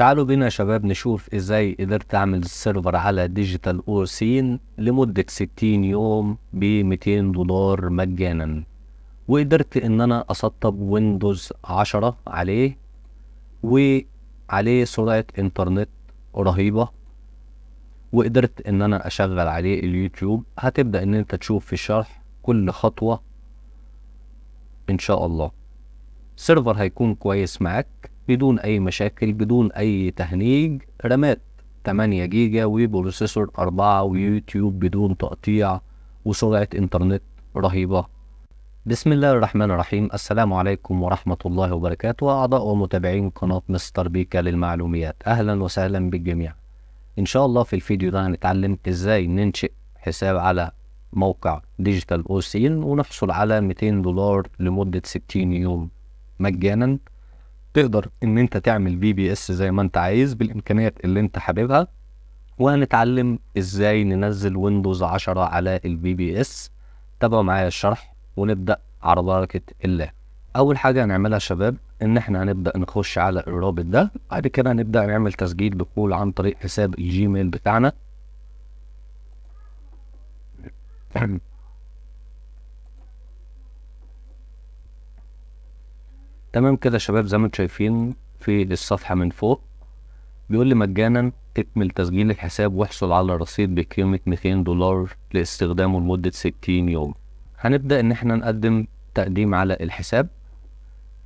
تعالوا بينا يا شباب نشوف ازاي قدرت اعمل السيرفر على ديجيتال او سين لمدة 60 يوم ب 200 دولار مجانا وقدرت ان انا اسطب ويندوز 10 عليه وعليه سرعة انترنت رهيبة وقدرت ان انا اشغل عليه اليوتيوب هتبدأ ان انت تشوف في الشرح كل خطوة ان شاء الله سيرفر هيكون كويس معاك بدون اي مشاكل بدون اي تهنيج رامات 8 جيجا وبروسيسور 4 ويوتيوب بدون تقطيع وسرعة انترنت رهيبة بسم الله الرحمن الرحيم السلام عليكم ورحمة الله وبركاته أعضاء ومتابعين قناة مستر بيكا للمعلوميات أهلا وسهلا بالجميع إن شاء الله في الفيديو ده هنتعلم إزاي ننشئ حساب على موقع ديجيتال أوسين ونحصل على 200 دولار لمدة 60 يوم مجانا تقدر ان انت تعمل بي بي اس زي ما انت عايز بالامكانيات اللي انت حاببها وهنتعلم ازاي ننزل ويندوز 10 على البي بي اس تابعوا معايا الشرح ونبدا على بركه الله اول حاجه هنعملها يا شباب ان احنا هنبدا نخش على الرابط ده بعد كده هنبدا نعمل تسجيل بقول عن طريق حساب الجيميل بتاعنا تمام كده يا شباب زي ما انتم شايفين في الصفحه من فوق بيقول لي مجانا اكمل تسجيل الحساب واحصل على رصيد بقيمه 200 دولار لاستخدامه لمده 60 يوم هنبدا ان احنا نقدم تقديم على الحساب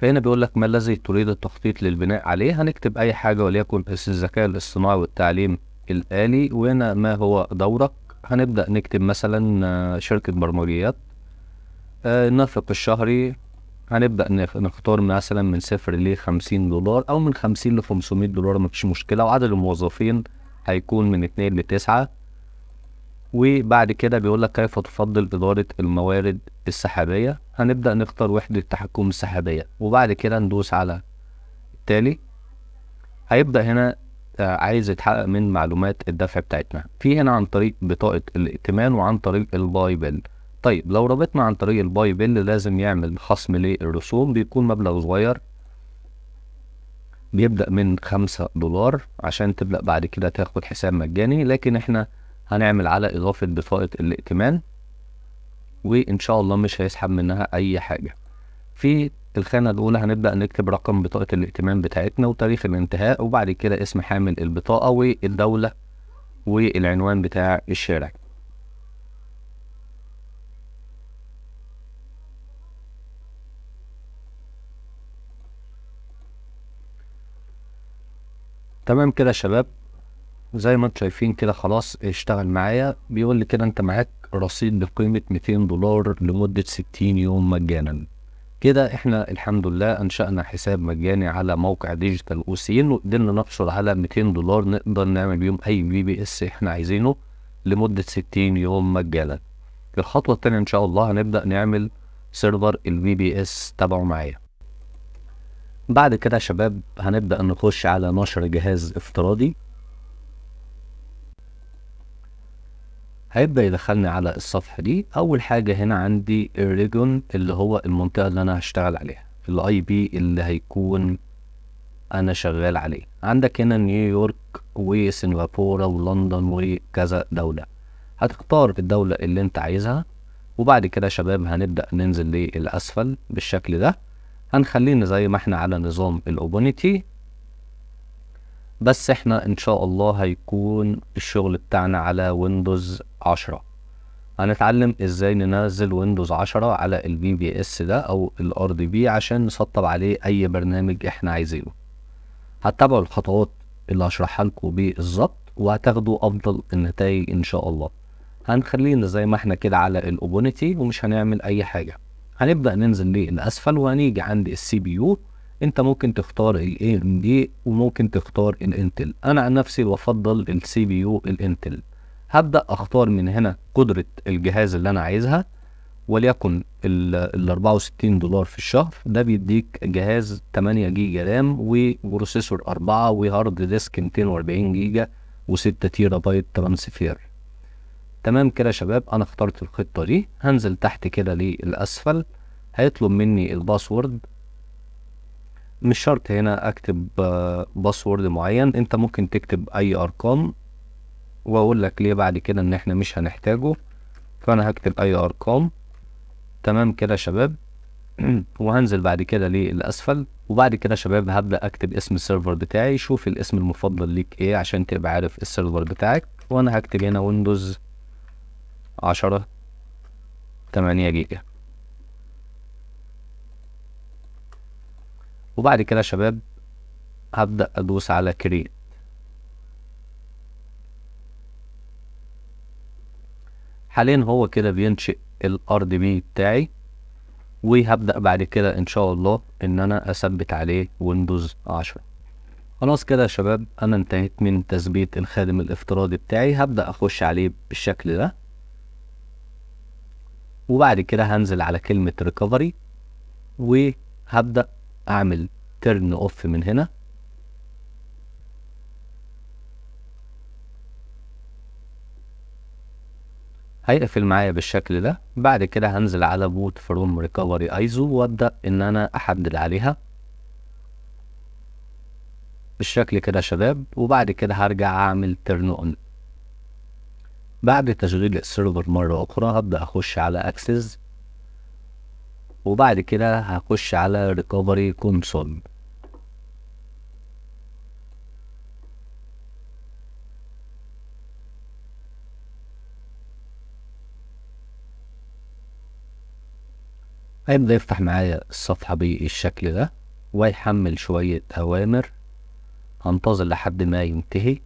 فهنا بيقول لك ما الذي تريد التخطيط للبناء عليه هنكتب اي حاجه وليكن الذكاء الاصطناعي والتعليم الالي وهنا ما هو دورك هنبدا نكتب مثلا آه، شركه برمجيات آه، النفق الشهري هنبدا نختار مثلا من صفر ل 50 دولار او من 50 ل 500 دولار مفيش مشكله وعدد الموظفين هيكون من 2 ل 9 وبعد كده بيقول لك كيف تفضل اداره الموارد السحابيه هنبدا نختار وحده التحكم السحابيه وبعد كده ندوس على التالي هيبدا هنا آه، عايز يتحقق من معلومات الدفع بتاعتنا في هنا عن طريق بطاقه الائتمان وعن طريق الباي بيل طيب لو ربطنا عن طريق الباي بن لازم يعمل خصم للرسوم بيكون مبلغ صغير بيبدأ من خمسة دولار عشان تبدأ بعد كده تاخد حساب مجاني لكن احنا هنعمل على إضافة بطاقة الائتمان وإن شاء الله مش هيسحب منها أي حاجة في الخانة الأولى هنبدأ نكتب رقم بطاقة الائتمان بتاعتنا وتاريخ الانتهاء وبعد كده اسم حامل البطاقة والدولة والعنوان بتاع الشارع تمام كده يا شباب زي ما انتم شايفين كده خلاص اشتغل معايا بيقول لي كده انت معاك رصيد بقيمة 200 دولار لمدة 60 يوم مجانا كده احنا الحمد لله انشأنا حساب مجاني على موقع ديجيتال اوسين وقدرنا نحصل على 200 دولار نقدر نعمل بيهم اي بي بي اس احنا عايزينه لمدة 60 يوم مجانا الخطوة التانية ان شاء الله هنبدأ نعمل سيرفر البي بي اس تبعه معايا بعد كده شباب هنبدأ نخش على نشر جهاز افتراضي هيبدأ يدخلني على الصفحة دي أول حاجة هنا عندي الريجون اللي هو المنطقة اللي أنا هشتغل عليها الاي بي اللي هيكون أنا شغال عليه عندك هنا نيويورك وسنغافورة ولندن وكذا دولة هتختار الدولة اللي أنت عايزها وبعد كده شباب هنبدأ ننزل للأسفل بالشكل ده هنخلينا زي ما احنا على نظام الاوبونيتي بس احنا ان شاء الله هيكون الشغل بتاعنا على ويندوز عشرة هنتعلم ازاي ننزل ويندوز عشرة على البي بي اس ده او الار دي بي عشان نسطب عليه اي برنامج احنا عايزينه هتتابعوا الخطوات اللي هشرحها لكم بالظبط وهتاخدوا افضل النتائج ان شاء الله هنخلينا زي ما احنا كده على الاوبونيتي ومش هنعمل اي حاجه هنبدا ننزل للاسفل وهنيجي عند السي بي يو انت ممكن تختار الاي ام دي وممكن تختار الانتل انا عن نفسي بفضل السي بي يو الانتل هبدا اختار من هنا قدره الجهاز اللي انا عايزها وليكن ال 64 دولار في الشهر ده بيديك جهاز 8 جيجا رام وبروسيسور 4 وهارد ديسك 240 جيجا و6 تيرا بايت ترانسفير تمام كده يا شباب انا اخترت الخطه دي هنزل تحت كده للاسفل هيطلب مني الباسورد مش شرط هنا اكتب آه، باسورد معين انت ممكن تكتب اي ارقام واقول لك ليه بعد كده ان احنا مش هنحتاجه فانا هكتب اي ارقام تمام كده يا شباب وهنزل بعد كده للاسفل وبعد كده يا شباب هبدا اكتب اسم السيرفر بتاعي شوف الاسم المفضل ليك ايه عشان تبقى عارف السيرفر بتاعك وانا هكتب هنا ويندوز عشرة تمانية جيجا وبعد كده يا شباب هبدأ أدوس على كريت حاليا هو كده بينشئ الار دي بي بتاعي وهبدأ بعد كده إن شاء الله إن أنا أثبت عليه ويندوز عشرة خلاص كده يا شباب أنا انتهيت من تثبيت الخادم الافتراضي بتاعي هبدأ أخش عليه بالشكل ده وبعد كده هنزل على كلمة ريكفري وهبدأ أعمل ترن أوف من هنا هيقفل معايا بالشكل ده بعد كده هنزل على بوت فروم ريكفري ايزو وابدا ان انا احدد عليها بالشكل كده شباب وبعد كده هرجع اعمل ترن اون بعد تشغيل السيرفر مرة أخرى هبدأ أخش على أكسس وبعد كده هخش على ريكفري كونسول هيبدأ يفتح معايا الصفحة بالشكل ده ويحمل شوية أوامر هنتظر لحد ما ينتهي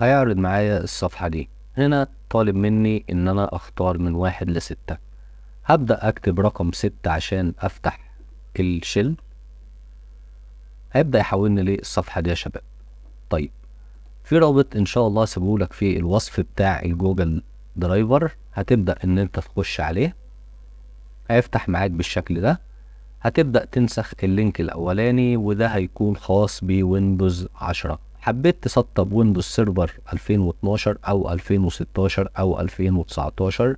هيعرض معايا الصفحة دي هنا طالب مني ان انا اختار من واحد لستة هبدأ اكتب رقم ستة عشان افتح الشيل هيبدأ يحولني للصفحة دي يا شباب طيب في رابط ان شاء الله سيبهولك في الوصف بتاع الجوجل درايفر هتبدأ ان انت تخش عليه هيفتح معاك بالشكل ده هتبدأ تنسخ اللينك الاولاني وده هيكون خاص بويندوز عشرة حبيت تسطب ويندوز سيرفر 2012 او 2016 او 2019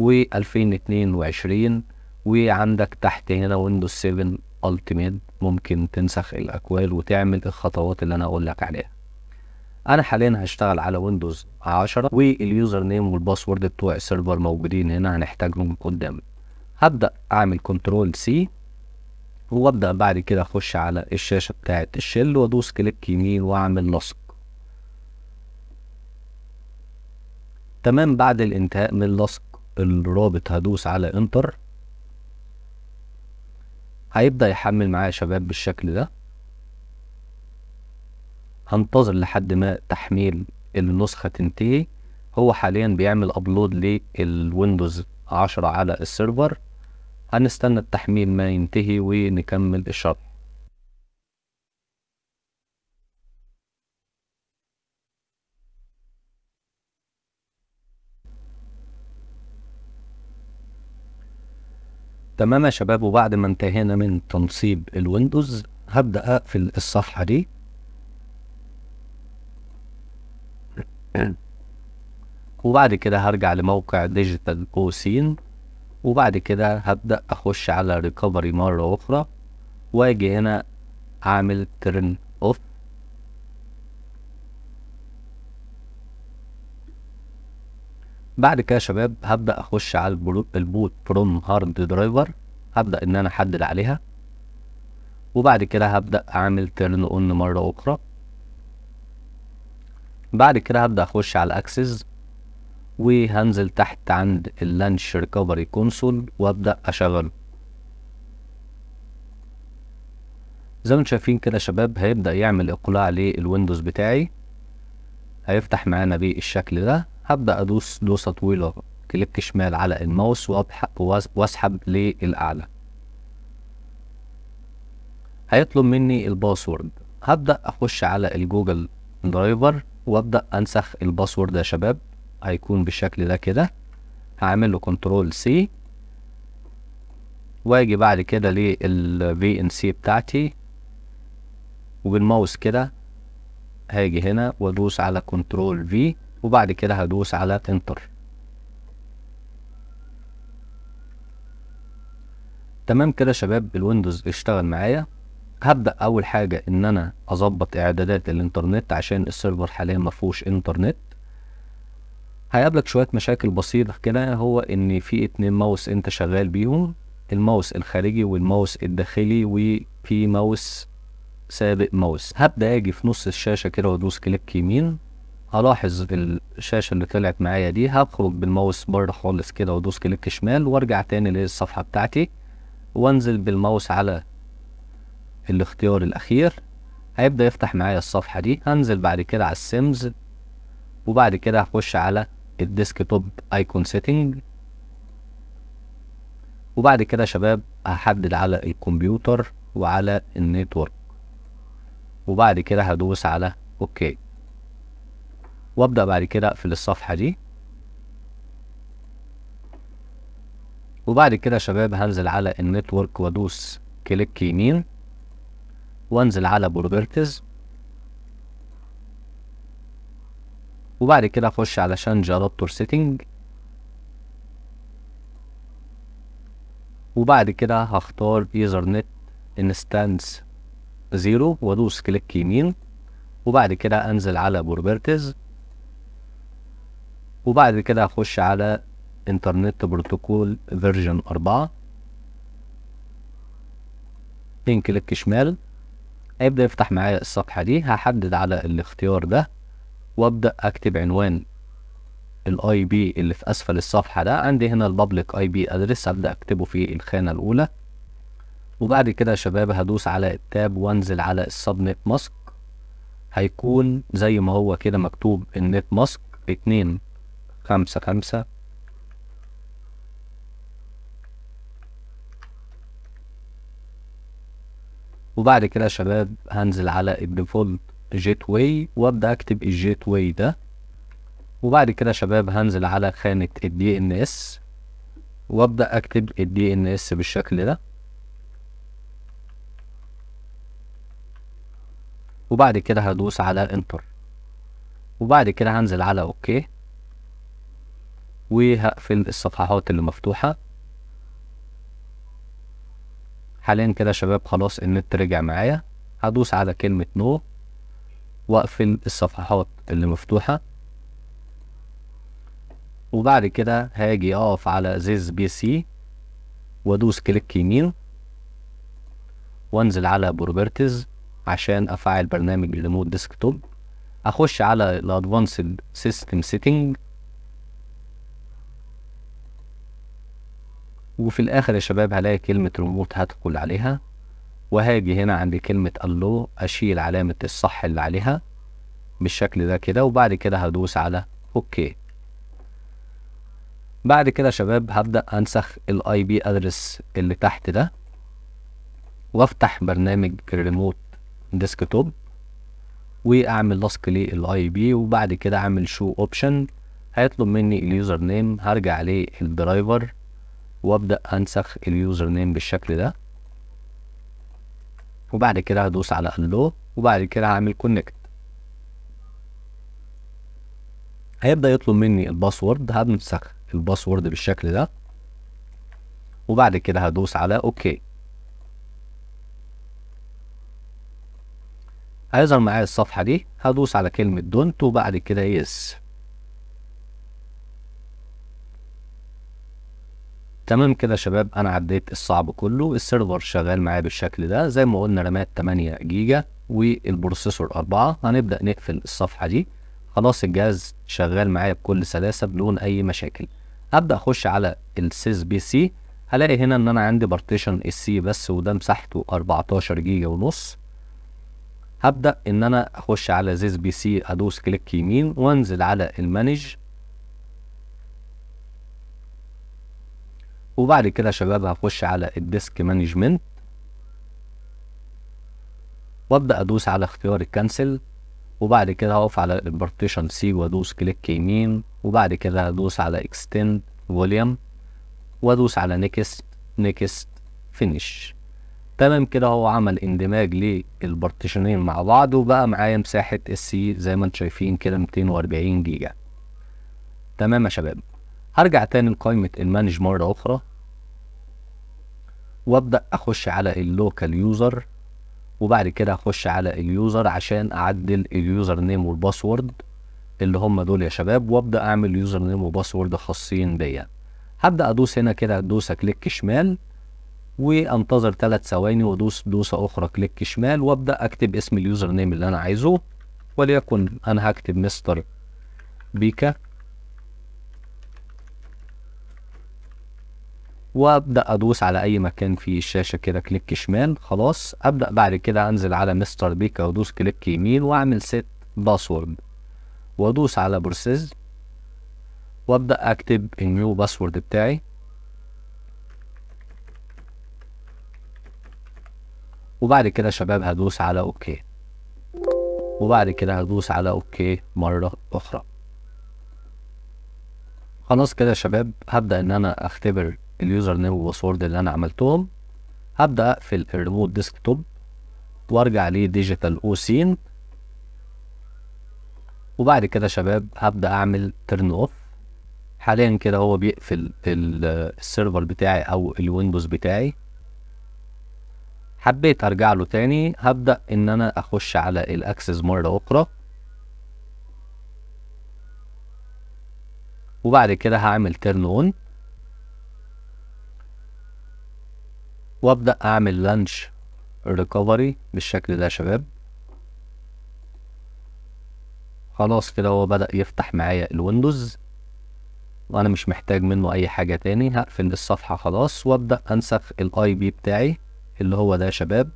و2022 وعندك تحت هنا ويندوز 7 التيميت ممكن تنسخ الاكوال وتعمل الخطوات اللي انا اقول لك عليها انا حاليا هشتغل على ويندوز 10 واليوزر نيم والباسورد بتوع السيرفر موجودين هنا هنحتاجهم قدام هبدا اعمل كنترول سي وابدا بعد كده اخش على الشاشه بتاعه الشل وادوس كليك يمين واعمل لصق تمام بعد الانتهاء من لصق الرابط هدوس على انتر هيبدا يحمل معايا يا شباب بالشكل ده هنتظر لحد ما تحميل النسخه تنتهي هو حاليا بيعمل ابلود للويندوز 10 على السيرفر هنستنى التحميل ما ينتهي ونكمل الشرح تمام يا شباب وبعد ما انتهينا من تنصيب الويندوز هبدأ أقفل الصفحة دي وبعد كده هرجع لموقع ديجيتال اوسين وبعد كده هبدأ أخش على ريكفري مرة أخرى وأجي هنا أعمل ترن أوف بعد كده يا شباب هبدأ أخش على البوت فروم هارد درايفر هبدأ إن أنا أحدد عليها وبعد كده هبدأ أعمل ترن أون مرة أخرى بعد كده هبدأ أخش على الأكسس وهنزل تحت عند اللانش ريكفري كونسول وابدا اشغله زي ما انتم شايفين كده يا شباب هيبدا يعمل اقلاع للويندوز بتاعي هيفتح معانا بالشكل ده هبدا ادوس دوسه طويله كليك شمال على الماوس واسحب للاعلى هيطلب مني الباسورد هبدا اخش على الجوجل درايفر وابدا انسخ الباسورد يا شباب هيكون بالشكل ده كده هعمل له كنترول سي واجي بعد كده للفي ان سي بتاعتي وبالماوس كده هاجي هنا وادوس على كنترول في وبعد كده هدوس على انتر تمام كده شباب الويندوز اشتغل معايا هبدا اول حاجه ان انا اظبط اعدادات الانترنت عشان السيرفر حاليا ما فيهوش انترنت هيقابلك شويه مشاكل بسيطه كده هو ان في اتنين ماوس انت شغال بيهم الماوس الخارجي والماوس الداخلي وفي ماوس سابق ماوس هبدا اجي في نص الشاشه كده وادوس كليك يمين ألاحظ الشاشة اللي طلعت معايا دي هخرج بالماوس بره خالص كده وادوس كليك شمال وارجع تاني للصفحة بتاعتي وانزل بالماوس على الاختيار الاخير هيبدأ يفتح معايا الصفحة دي هنزل بعد كده على السيمز وبعد كده هخش على الديسك توب ايكون سيتنج وبعد كده شباب هحدد على الكمبيوتر وعلى النيتورك وبعد كده هدوس على اوكي وابدا بعد كده اقفل الصفحه دي وبعد كده شباب هنزل على النيتورك وادوس كليك يمين وانزل على بروبرتيز وبعد كده اخش على شانج ادابتور سيتنج وبعد كده هختار يوزر انستانس زيرو وادوس كليك يمين وبعد كده انزل على بروبرتيز وبعد كده هخش على انترنت بروتوكول فيرجن أربعة اتنين كليك شمال هيبدأ يفتح معايا الصفحة دي هحدد على الاختيار ده وابدا اكتب عنوان الاي بي اللي في اسفل الصفحه ده عندي هنا البابليك اي بي ادرس ابدا اكتبه في الخانه الاولى وبعد كده يا شباب هدوس على التاب وانزل على السبنت ماسك هيكون زي ما هو كده مكتوب النت ماسك اتنين خمسة خمسة وبعد كده يا شباب هنزل على الديفولت جيت واي وابدا اكتب الجيت واي ده وبعد كده يا شباب هنزل على خانه الدي ان اس وابدا اكتب الدي ان اس بالشكل ده وبعد كده هدوس على انتر وبعد كده هنزل على اوكي وهقفل الصفحات اللي مفتوحه حاليا كده شباب خلاص النت رجع معايا هدوس على كلمه نو no واقفل الصفحات اللي مفتوحة وبعد كده هاجي اقف على زيز بي سي وادوس كليك يمين وانزل على بروبرتيز عشان افعل برنامج ريموت ديسكتوب اخش على الادفانسد سيستم سيتنج وفي الاخر يا شباب هلاقي كلمة ريموت هدخل عليها وهاجي هنا عند كلمة الله أشيل علامة الصح اللي عليها بالشكل ده كده وبعد كده هدوس على اوكي بعد كده شباب هبدأ أنسخ الاي بي ادرس اللي تحت ده وافتح برنامج الريموت ديسكتوب واعمل لصق للاي بي وبعد كده اعمل شو اوبشن هيطلب مني اليوزر نيم هرجع للدرايفر وابدا انسخ اليوزر نيم بالشكل ده وبعد كده هدوس على الو وبعد كده هعمل كونكت هيبدا يطلب مني الباسورد هنسخ الباسورد بالشكل ده وبعد كده هدوس على اوكي هيظهر معايا الصفحه دي هدوس على كلمه دونت وبعد كده يس تمام كده يا شباب انا عديت الصعب كله السيرفر شغال معايا بالشكل ده زي ما قلنا رامات 8 جيجا والبروسيسور 4 هنبدا نقفل الصفحه دي خلاص الجهاز شغال معايا بكل سلاسه بدون اي مشاكل ابدا اخش على السيس بي سي هلاقي هنا ان انا عندي بارتيشن السي بس وده مساحته 14 جيجا ونص هبدا ان انا اخش على زيس بي سي ادوس كليك يمين وانزل على المانج وبعد كده يا شباب هخش على الديسك مانجمنت وابدا ادوس على اختيار الكنسل وبعد كده هقف على البارتيشن سي وادوس كليك يمين وبعد كده هدوس على اكستند فوليوم وادوس على نيكست نيكست فينيش تمام كده هو عمل اندماج للبارتيشنين مع بعض وبقى معايا مساحه السي زي ما انتم شايفين كده 240 جيجا تمام يا شباب هرجع تاني لقائمة المانج مرة أخرى وابدأ أخش على اللوكال يوزر وبعد كده هخش على اليوزر عشان أعدل اليوزر نيم والباسورد اللي هم دول يا شباب وابدأ أعمل يوزر نيم وباسورد خاصين بيا هبدأ أدوس هنا كده دوسة كليك شمال وانتظر ثلاث ثواني وادوس دوسه اخرى كليك شمال وابدا اكتب اسم اليوزر نيم اللي انا عايزه وليكن انا هكتب مستر بيكا وابدا ادوس على اي مكان في الشاشه كده كليك شمال خلاص ابدا بعد كده انزل على مستر بيكا وادوس كليك يمين واعمل سيت باسورد وادوس على بروسيس وابدا اكتب النيو باسورد بتاعي وبعد كده شباب هدوس على اوكي وبعد كده هدوس على اوكي مره اخرى خلاص كده يا شباب هبدا ان انا اختبر اليوزر نيم والباسورد اللي انا عملتهم هبدا اقفل الريموت ديسكتوب وارجع لديجيتال او سين وبعد كده شباب هبدا اعمل تيرن اوف حاليا كده هو بيقفل السيرفر بتاعي او الويندوز بتاعي حبيت ارجع له تاني هبدا ان انا اخش على الاكسس مره اخرى وبعد كده هعمل تيرن اون وابدأ اعمل لانش ريكفري بالشكل ده يا شباب خلاص كده هو بدأ يفتح معايا الويندوز وانا مش محتاج منه اي حاجة تاني هقفل الصفحة خلاص وابدأ انسخ الاي بي بتاعي اللي هو ده يا شباب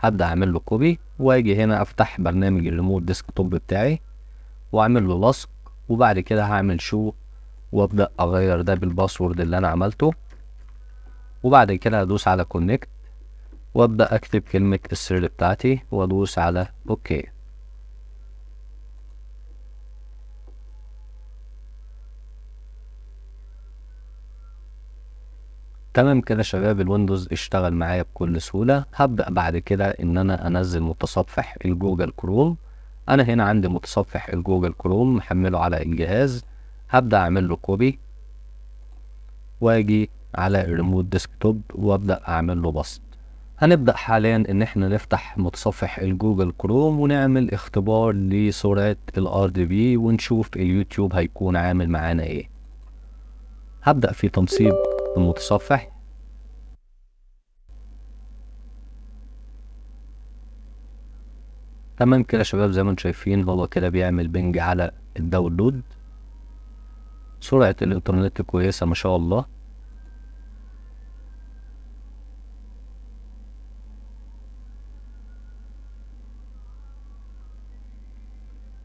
هبدأ اعمل له كوبي واجي هنا افتح برنامج الريموت ديسكتوب بتاعي واعمل له لصق وبعد كده هعمل شو وابدأ اغير ده بالباسورد اللي انا عملته وبعد كده هدوس على كونكت وابدا اكتب كلمه السر بتاعتي وادوس على اوكي تمام كده شباب الويندوز اشتغل معايا بكل سهولة هبدأ بعد كده ان انا انزل متصفح الجوجل كروم انا هنا عندي متصفح الجوجل كروم محمله على الجهاز هبدأ اعمل له كوبي واجي على الريموت ديسكتوب وابدا اعمل له بسط هنبدا حاليا ان احنا نفتح متصفح الجوجل كروم ونعمل اختبار لسرعه الار دي بي ونشوف اليوتيوب هيكون عامل معانا ايه هبدا في تنصيب المتصفح تمام كده يا شباب زي ما انتم شايفين هو كده بيعمل بنج على الداونلود سرعة الإنترنت كويسة ما شاء الله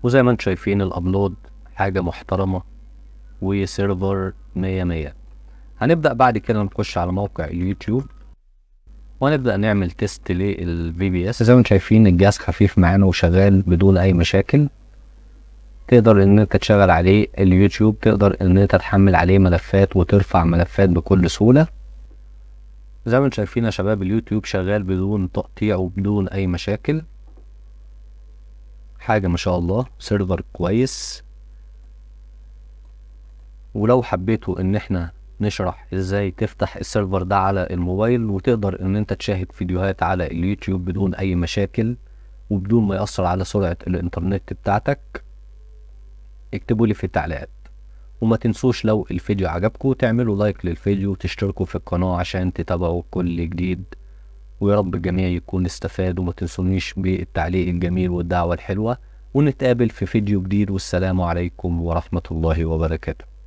وزي ما انتم شايفين الابلود حاجه محترمه وسيرفر 100 100 هنبدا بعد كده نخش على موقع اليوتيوب وهنبدا نعمل تيست للفي بي اس زي ما انتم شايفين الجهاز خفيف معانا وشغال بدون اي مشاكل تقدر ان انت تشغل عليه اليوتيوب تقدر ان انت تحمل عليه ملفات وترفع ملفات بكل سهوله زي ما انتم شايفين يا شباب اليوتيوب شغال بدون تقطيع وبدون اي مشاكل حاجة ما شاء الله سيرفر كويس ولو حبيتوا ان احنا نشرح ازاي تفتح السيرفر ده على الموبايل وتقدر ان انت تشاهد فيديوهات على اليوتيوب بدون اي مشاكل وبدون ما يأثر على سرعة الانترنت بتاعتك اكتبوا لي في التعليقات وما تنسوش لو الفيديو عجبكم تعملوا لايك للفيديو وتشتركوا في القناة عشان تتابعوا كل جديد ويا رب الجميع يكون استفاد وما تنسونيش بالتعليق الجميل والدعوة الحلوة ونتقابل في فيديو جديد والسلام عليكم ورحمة الله وبركاته